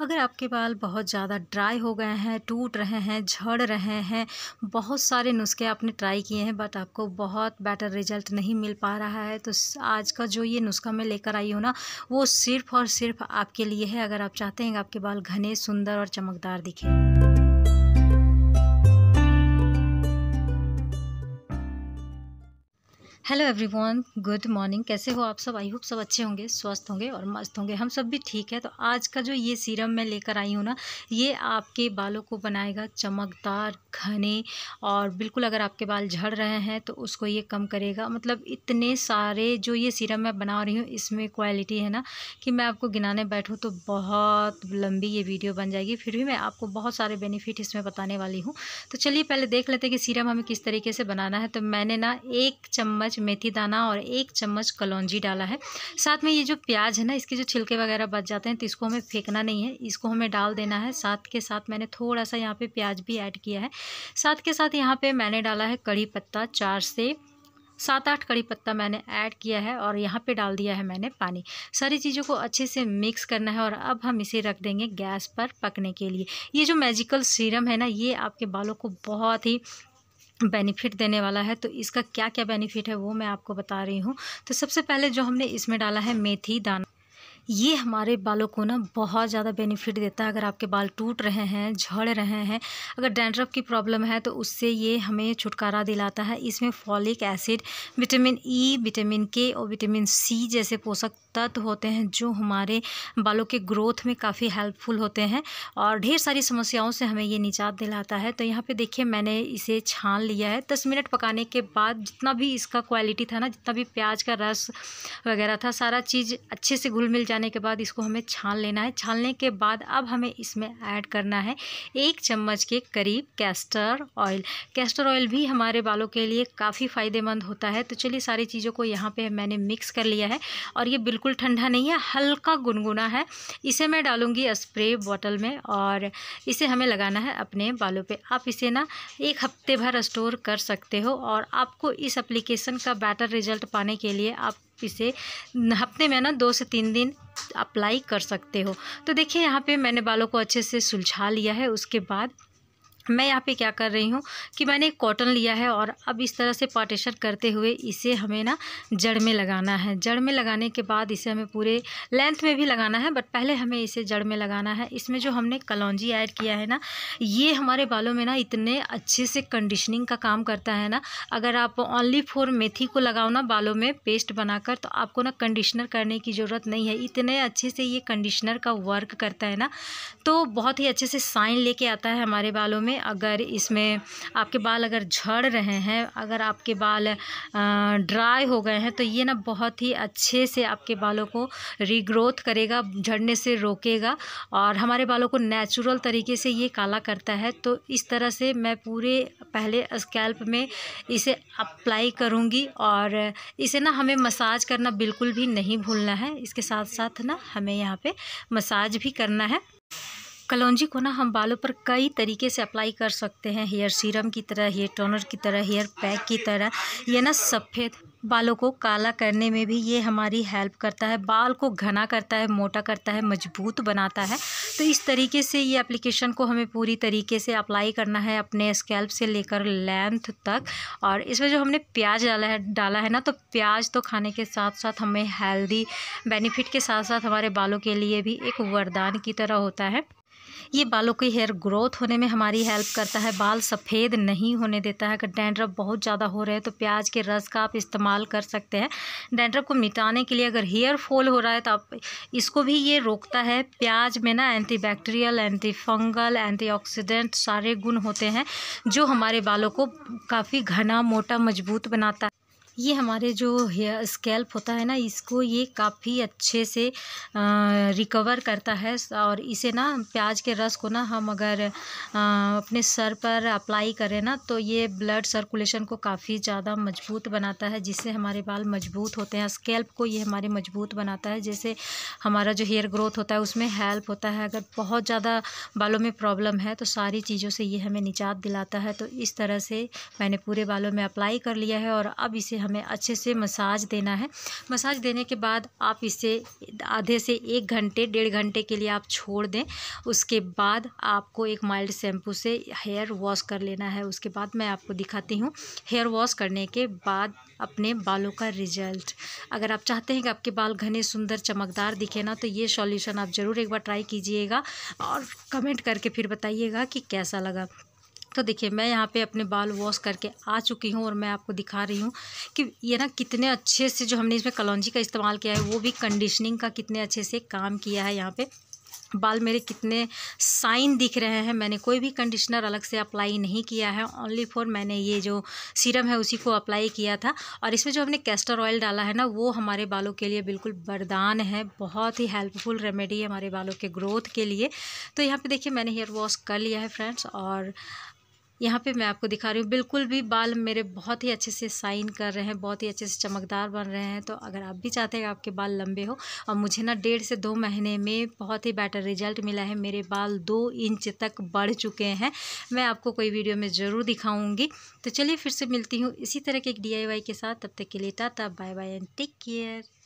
अगर आपके बाल बहुत ज़्यादा ड्राई हो गए हैं टूट रहे हैं झड़ रहे हैं बहुत सारे नुस्खे आपने ट्राई किए हैं बट आपको बहुत बेटर रिजल्ट नहीं मिल पा रहा है तो आज का जो ये नुस्खा मैं लेकर आई हूँ ना वो सिर्फ़ और सिर्फ आपके लिए है अगर आप चाहते हैं आपके बाल घने सुंदर और चमकदार दिखें हेलो एवरीवन गुड मॉर्निंग कैसे हो आप सब आई होप सब अच्छे होंगे स्वस्थ होंगे और मस्त होंगे हम सब भी ठीक है तो आज का जो ये सीरम मैं लेकर आई हूँ ना ये आपके बालों को बनाएगा चमकदार घने और बिल्कुल अगर आपके बाल झड़ रहे हैं तो उसको ये कम करेगा मतलब इतने सारे जो ये सीरम मैं बना रही हूँ इसमें क्वालिटी है ना कि मैं आपको गिनाने बैठूँ तो बहुत लंबी ये वीडियो बन जाएगी फिर भी मैं आपको बहुत सारे बेनिफिट इसमें बताने वाली हूँ तो चलिए पहले देख लेते हैं कि सीरम हमें किस तरीके से बनाना है तो मैंने ना एक चम्मच मेथी दाना और एक चम्मच कलौजी डाला है साथ में ये जो प्याज है ना इसके जो छिलके वगैरह बच जाते हैं तो इसको हमें फेंकना नहीं है इसको हमें डाल देना है साथ के साथ मैंने थोड़ा सा यहाँ पर प्याज भी ऐड किया है साथ के साथ यहाँ पर मैंने डाला है कड़ी पत्ता चार से सात आठ कड़ी पत्ता मैंने ऐड किया है और यहाँ पे डाल दिया है मैंने पानी सारी चीज़ों को अच्छे से मिक्स करना है और अब हम इसे रख देंगे गैस पर पकने के लिए ये जो मैजिकल सीरम है ना ये आपके बालों को बहुत ही बेनिफिट देने वाला है तो इसका क्या क्या बेनिफिट है वो मैं आपको बता रही हूँ तो सबसे पहले जो हमने इसमें डाला है मेथी दाना ये हमारे बालों को ना बहुत ज़्यादा बेनिफिट देता है अगर आपके बाल टूट रहे हैं झड़ रहे हैं अगर डेंड्रफ की प्रॉब्लम है तो उससे ये हमें छुटकारा दिलाता है इसमें folic acid vitamin E e, vitamin K और विटामिन सी जैसे पोषक तत्व होते हैं जो हमारे बालों के ग्रोथ में काफ़ी हेल्पफुल होते हैं और ढेर सारी समस्याओं से हमें ये निजात दिलाता है तो यहाँ पर देखिए मैंने इसे छान लिया है दस मिनट पकाने के बाद जितना भी इसका क्वालिटी था ना जितना भी प्याज का रस वगैरह था सारा चीज़ अच्छे से घुल मिल जाए जाने के बाद इसको हमें छान लेना है छानने के बाद अब हमें इसमें ऐड करना है एक चम्मच के करीब कैस्टर ऑयल कैस्टर ऑयल भी हमारे बालों के लिए काफ़ी फ़ायदेमंद होता है तो चलिए सारी चीज़ों को यहाँ पे मैंने मिक्स कर लिया है और ये बिल्कुल ठंडा नहीं है हल्का गुनगुना है इसे मैं डालूँगी स्प्रे बॉटल में और इसे हमें लगाना है अपने बालों पर आप इसे ना एक हफ्ते भर स्टोर कर सकते हो और आपको इस एप्लीकेशन का बेटर रिजल्ट पाने के लिए आप इसे हफ्ते में ना दो से तीन दिन अप्लाई कर सकते हो तो देखिए यहाँ पे मैंने बालों को अच्छे से सुलझा लिया है उसके बाद मैं यहाँ पे क्या कर रही हूँ कि मैंने एक कॉटन लिया है और अब इस तरह से पार्टीशन करते हुए इसे हमें ना जड़ में लगाना है जड़ में लगाने के बाद इसे हमें पूरे लेंथ में भी लगाना है बट पहले हमें इसे जड़ में लगाना है इसमें जो हमने कलौजी ऐड किया है ना ये हमारे बालों में ना इतने अच्छे से कंडीशनिंग का काम करता है ना अगर आप ओनली फोर मेथी को लगाओ ना बालों में पेस्ट बनाकर तो आपको ना कंडीशनर करने की ज़रूरत नहीं है इतने अच्छे से ये कंडीशनर का वर्क करता है ना तो बहुत ही अच्छे से साइन लेके आता है हमारे बालों में अगर इसमें आपके बाल अगर झड़ रहे हैं अगर आपके बाल ड्राई हो गए हैं तो ये ना बहुत ही अच्छे से आपके बालों को रीग्रोथ करेगा झड़ने से रोकेगा और हमारे बालों को नेचुरल तरीके से ये काला करता है तो इस तरह से मैं पूरे पहले स्कैल्प में इसे अप्लाई करूँगी और इसे ना हमें मसाज करना बिल्कुल भी नहीं भूलना है इसके साथ साथ ना हमें यहाँ पे मसाज भी करना है कलौजी को ना हम बालों पर कई तरीके से अप्लाई कर सकते हैं हेयर सीरम की तरह हेयर टोनर की तरह हेयर पैक की तरह ये ना सफ़ेद बालों को काला करने में भी ये हमारी हेल्प करता है बाल को घना करता है मोटा करता है मजबूत बनाता है तो इस तरीके से ये एप्लीकेशन को हमें पूरी तरीके से अप्लाई करना है अपने स्कैल्प से लेकर लेंथ तक और इसमें जो हमने प्याज डाला है डाला है ना तो प्याज तो खाने के साथ साथ हमें हेल्दी बेनिफिट के साथ साथ हमारे बालों के लिए भी एक वरदान की तरह होता है ये बालों की हेयर ग्रोथ होने में हमारी हेल्प करता है बाल सफ़ेद नहीं होने देता है अगर डैंड्रफ बहुत ज़्यादा हो रहे हैं तो प्याज के रस का आप इस्तेमाल कर सकते हैं डैंड्रफ को मिटाने के लिए अगर हेयर फॉल हो रहा है तो आप इसको भी ये रोकता है प्याज में ना anti bacterial anti fungal anti oxidant सारे गुण होते हैं जो हमारे बालों को काफ़ी घना मोटा मजबूत बनाता है ये हमारे जो हेयर स्कैल्प होता है ना इसको ये काफ़ी अच्छे से रिकवर करता है और इसे ना प्याज के रस को ना हम अगर अपने सर पर अप्लाई करें ना तो ये ब्लड सर्कुलेशन को काफ़ी ज़्यादा मजबूत बनाता है जिससे हमारे बाल मजबूत होते हैं स्कैल्प को ये हमारे मजबूत बनाता है जैसे हमारा जो हेयर ग्रोथ होता है उसमें हेल्प होता है अगर बहुत ज़्यादा बालों में प्रॉब्लम है तो सारी चीज़ों से ये हमें निजात दिलाता है तो इस तरह से मैंने पूरे बालों में अप्लाई कर लिया है और अब इसे हम हमें अच्छे से मसाज देना है मसाज देने के बाद आप इसे आधे से एक घंटे डेढ़ घंटे के लिए आप छोड़ दें उसके बाद आपको एक माइल्ड शैम्पू से हेयर वॉश कर लेना है उसके बाद मैं आपको दिखाती हूँ हेयर वॉश करने के बाद अपने बालों का रिजल्ट अगर आप चाहते हैं कि आपके बाल घने सुंदर चमकदार दिखे ना तो ये सॉल्यूशन आप ज़रूर एक बार ट्राई कीजिएगा और कमेंट करके फिर बताइएगा कि कैसा लगा तो देखिए मैं यहाँ पे अपने बाल वॉश करके आ चुकी हूँ और मैं आपको दिखा रही हूँ कि ये ना कितने अच्छे से जो हमने इसमें कलौजी का इस्तेमाल किया है वो भी कंडीशनिंग का कितने अच्छे से काम किया है यहाँ पर बाल मेरे कितने साइन दिख रहे हैं मैंने कोई भी कंडीशनर अलग से अप्लाई नहीं किया है ओनली फॉर मैंने ये जो सीरम है उसी को अप्लाई किया था और इसमें जो हमने कैस्टर ऑयल डाला है ना वो हमारे बालों के लिए बिल्कुल बरदान है बहुत ही हेल्पफुल रेमेडी है हमारे बालों के ग्रोथ के लिए तो यहाँ पे देखिए मैंने हेयर वॉश कर लिया है फ्रेंड्स और यहाँ पे मैं आपको दिखा रही हूँ बिल्कुल भी बाल मेरे बहुत ही अच्छे से साइन कर रहे हैं बहुत ही अच्छे से चमकदार बन रहे हैं तो अगर आप भी चाहते हैं कि आपके बाल लंबे हो और मुझे ना डेढ़ से दो महीने में बहुत ही बेटर रिजल्ट मिला है मेरे बाल दो इंच तक बढ़ चुके हैं मैं आपको कोई वीडियो में ज़रूर दिखाऊँगी तो चलिए फिर से मिलती हूँ इसी तरह के एक डी के साथ तब तक के लिए tata bye bye and take care